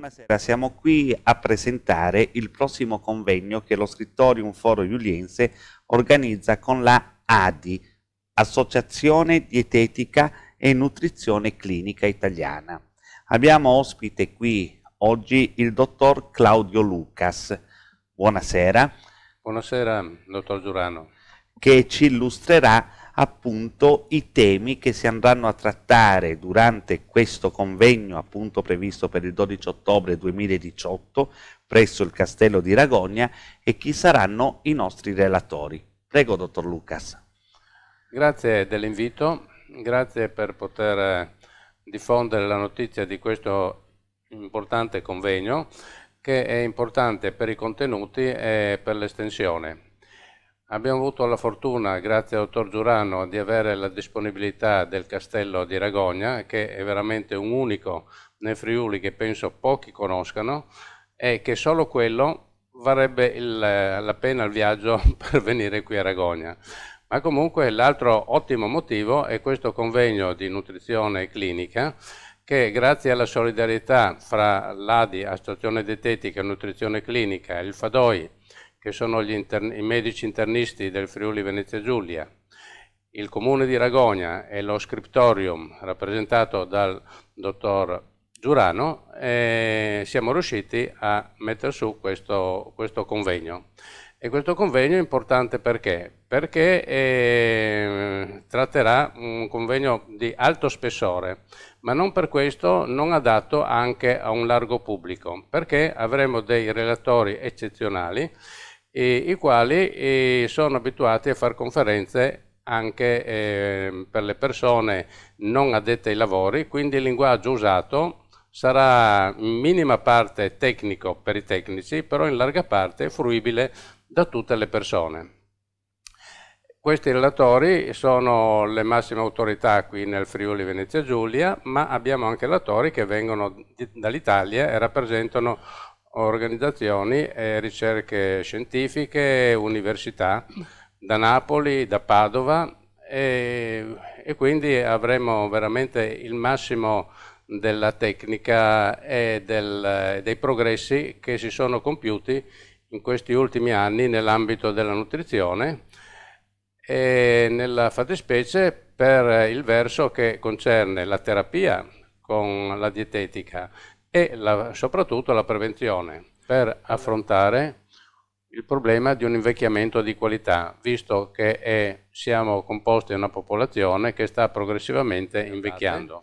Buonasera, siamo qui a presentare il prossimo convegno che lo Scrittorium Foro Juliense organizza con la ADI, Associazione Dietetica e Nutrizione Clinica Italiana. Abbiamo ospite qui oggi il dottor Claudio Lucas. Buonasera. Buonasera, dottor Giurano. Che ci illustrerà appunto i temi che si andranno a trattare durante questo convegno appunto previsto per il 12 ottobre 2018 presso il Castello di Ragogna e chi saranno i nostri relatori. Prego, dottor Lucas. Grazie dell'invito, grazie per poter eh, diffondere la notizia di questo importante convegno che è importante per i contenuti e per l'estensione Abbiamo avuto la fortuna, grazie al dottor Giurano, di avere la disponibilità del castello di Ragogna, che è veramente un unico nel Friuli che penso pochi conoscano, e che solo quello varrebbe il, la pena il viaggio per venire qui a Ragogna. Ma comunque l'altro ottimo motivo è questo convegno di nutrizione clinica che grazie alla solidarietà fra l'ADI, Associazione Dietetica e Nutrizione Clinica, il FADOI, che sono interni, i medici internisti del Friuli Venezia Giulia, il comune di Ragogna e lo scriptorium rappresentato dal dottor Giurano, eh, siamo riusciti a mettere su questo, questo, convegno. E questo convegno è importante perché? Perché eh, tratterà un convegno di alto spessore, ma non per questo non adatto anche a un largo pubblico, perché avremo dei relatori eccezionali eh, i quali eh, sono abituati a fare conferenze anche eh, per le persone non addette ai lavori, quindi il linguaggio usato sarà in minima parte tecnico per i tecnici, però in larga parte fruibile da tutte le persone. Questi relatori sono le massime autorità qui nel Friuli Venezia Giulia, ma abbiamo anche relatori che vengono dall'Italia e rappresentano organizzazioni e ricerche scientifiche, università da Napoli, da Padova e, e quindi avremo veramente il massimo della tecnica e del, dei progressi che si sono compiuti in questi ultimi anni nell'ambito della nutrizione e nella fattispecie per il verso che concerne la terapia con la dietetica e la, soprattutto la prevenzione per affrontare il problema di un invecchiamento di qualità, visto che è, eh, siamo composti da una popolazione che sta progressivamente esatto. invecchiando.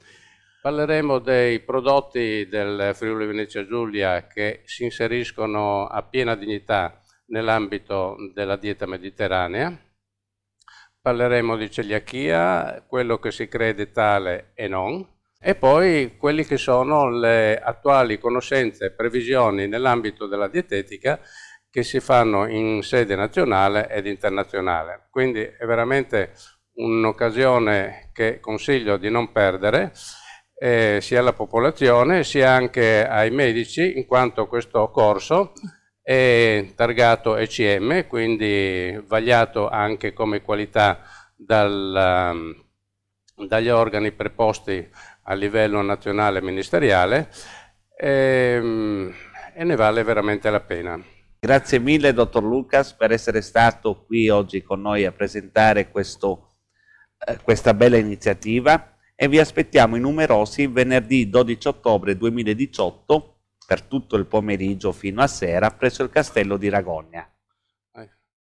Parleremo dei prodotti del Friuli Venezia Giulia che si inseriscono a piena dignità nell'ambito della dieta mediterranea. Parleremo di celiachia, quello che si crede tale e non, e poi quelle che sono le attuali conoscenze e previsioni nell'ambito della dietetica che si fanno in sede nazionale ed internazionale. Quindi è veramente un'occasione che consiglio di non perdere eh, sia alla popolazione sia anche ai medici in quanto questo corso è targato ECM quindi vagliato anche come qualità dal, ehm, dagli organi preposti a livello nazionale e ministeriale e, ehm, e ne vale veramente la pena. Grazie mille dottor Lucas per essere stato qui oggi con noi a presentare questo, eh, questa bella iniziativa e vi aspettiamo i numerosi venerdì 12 ottobre 2018 per tutto il pomeriggio fino a sera presso il castello di Ragogna.